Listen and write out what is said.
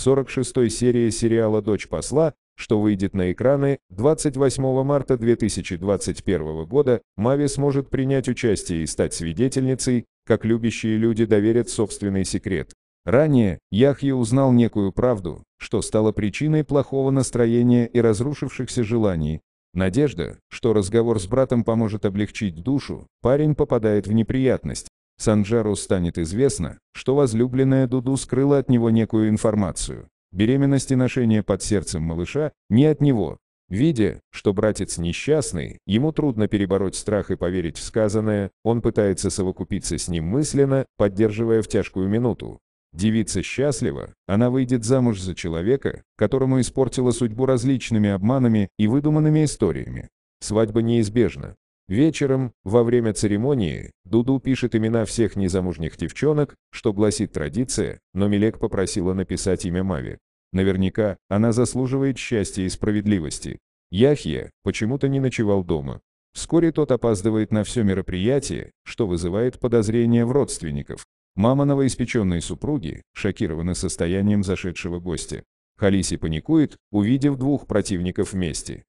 46 серии сериала «Дочь посла», что выйдет на экраны 28 марта 2021 года, Мави сможет принять участие и стать свидетельницей, как любящие люди доверят собственный секрет. Ранее Яхья узнал некую правду, что стало причиной плохого настроения и разрушившихся желаний. Надежда, что разговор с братом поможет облегчить душу, парень попадает в неприятность. Санджару станет известно, что возлюбленная Дуду скрыла от него некую информацию. Беременность и ношение под сердцем малыша не от него. Видя, что братец несчастный, ему трудно перебороть страх и поверить в сказанное, он пытается совокупиться с ним мысленно, поддерживая в тяжкую минуту. Девица счастлива, она выйдет замуж за человека, которому испортила судьбу различными обманами и выдуманными историями. Свадьба неизбежна, Вечером, во время церемонии, Дуду пишет имена всех незамужних девчонок, что гласит традиция, но Милек попросила написать имя Мави. Наверняка она заслуживает счастья и справедливости. Яхья почему-то не ночевал дома. Вскоре тот опаздывает на все мероприятие, что вызывает подозрения в родственников. Мама новоиспеченной супруги шокирована состоянием зашедшего гостя. Халиси паникует, увидев двух противников вместе.